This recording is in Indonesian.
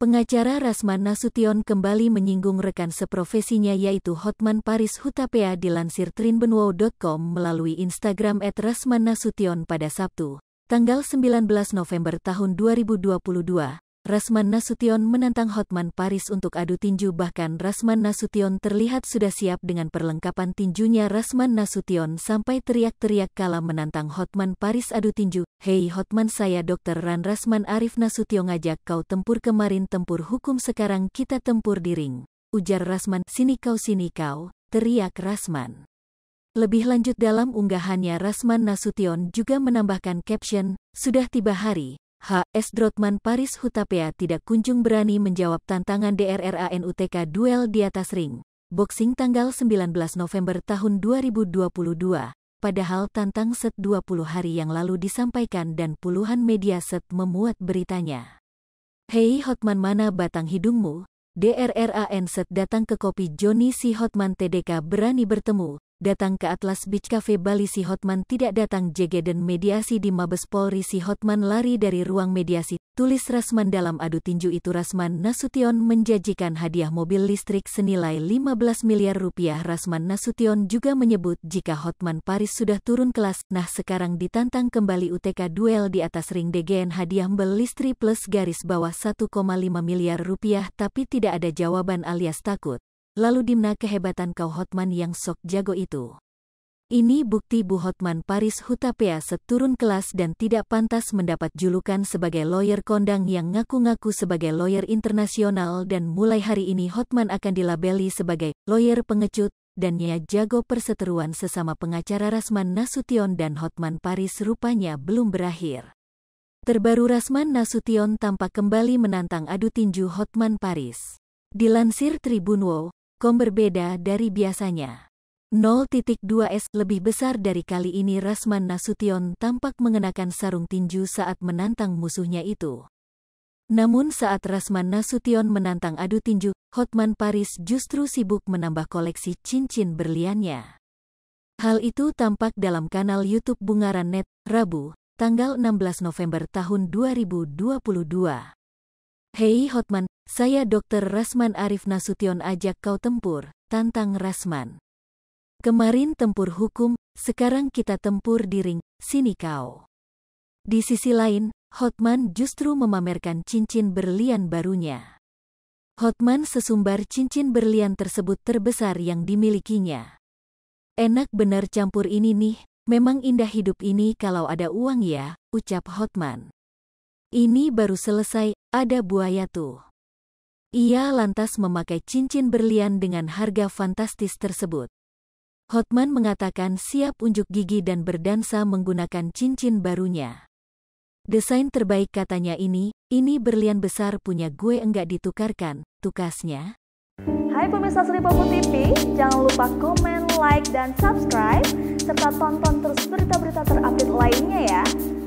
Pengacara Rasman Nasution kembali menyinggung rekan seprofesinya yaitu Hotman Paris Hutapea dilansir trinbenwo.com melalui Instagram at Rasman Nasution pada Sabtu, tanggal 19 November tahun 2022. Rasman Nasution menantang Hotman Paris untuk adu tinju bahkan Rasman Nasution terlihat sudah siap dengan perlengkapan tinjunya Rasman Nasution sampai teriak-teriak kala menantang Hotman Paris adu tinju. Hei Hotman saya Dr. Ran Rasman Arif Nasution ngajak kau tempur kemarin tempur hukum sekarang kita tempur di ring. Ujar Rasman sini kau sini kau, teriak Rasman. Lebih lanjut dalam unggahannya Rasman Nasution juga menambahkan caption, sudah tiba hari, H.S. Drotman Paris Hutapea tidak kunjung berani menjawab tantangan DRRAN UTK duel di atas ring. Boxing tanggal 19 November tahun 2022, padahal tantang set 20 hari yang lalu disampaikan dan puluhan media set memuat beritanya. Hei Hotman mana batang hidungmu? DRRAN set datang ke kopi Joni si Hotman TDK berani bertemu, datang ke Atlas Beach Cafe Bali si Hotman tidak datang JG dan mediasi di Mabes Polri si Hotman lari dari ruang mediasi, tulis Rasman dalam adu tinju itu Rasman Nasution menjanjikan hadiah mobil listrik senilai 15 miliar rupiah Rasman Nasution juga menyebut jika Hotman Paris sudah turun kelas, nah sekarang ditantang kembali UTK duel di atas ring DGN hadiah mobil listrik plus garis bawah 1,5 miliar rupiah tapi tidak ada jawaban alias takut. Lalu dimna kehebatan kau Hotman yang sok jago itu. Ini bukti Bu Hotman Paris Hutapea seturun kelas dan tidak pantas mendapat julukan sebagai lawyer kondang yang ngaku-ngaku sebagai lawyer internasional dan mulai hari ini Hotman akan dilabeli sebagai lawyer pengecut dan Nya Jago perseteruan sesama pengacara Rasman Nasution dan Hotman Paris rupanya belum berakhir. Terbaru Rasman Nasution tampak kembali menantang adu tinju Hotman Paris. Dilansir Tribunwo, com berbeda dari biasanya. 0.2S lebih besar dari kali ini Rasman Nasution tampak mengenakan sarung tinju saat menantang musuhnya itu. Namun saat Rasman Nasution menantang adu tinju, Hotman Paris justru sibuk menambah koleksi cincin berliannya. Hal itu tampak dalam kanal YouTube Bungaran Net, Rabu, tanggal 16 November tahun 2022. Hei Hotman, saya Dr. Rasman Arif Nasution ajak kau tempur, tantang Rasman. Kemarin tempur hukum, sekarang kita tempur di ring, sini kau. Di sisi lain, Hotman justru memamerkan cincin berlian barunya. Hotman sesumbar cincin berlian tersebut terbesar yang dimilikinya. Enak benar campur ini nih, memang indah hidup ini kalau ada uang ya, ucap Hotman. Ini baru selesai, ada buaya tuh. Ia lantas memakai cincin berlian dengan harga fantastis tersebut. Hotman mengatakan siap unjuk gigi dan berdansa menggunakan cincin barunya. Desain terbaik katanya ini, ini berlian besar punya gue enggak ditukarkan, tukasnya. Hai pemirsa Seripopo TV, jangan lupa komen, like, dan subscribe, serta tonton terus berita-berita terupdate lainnya ya.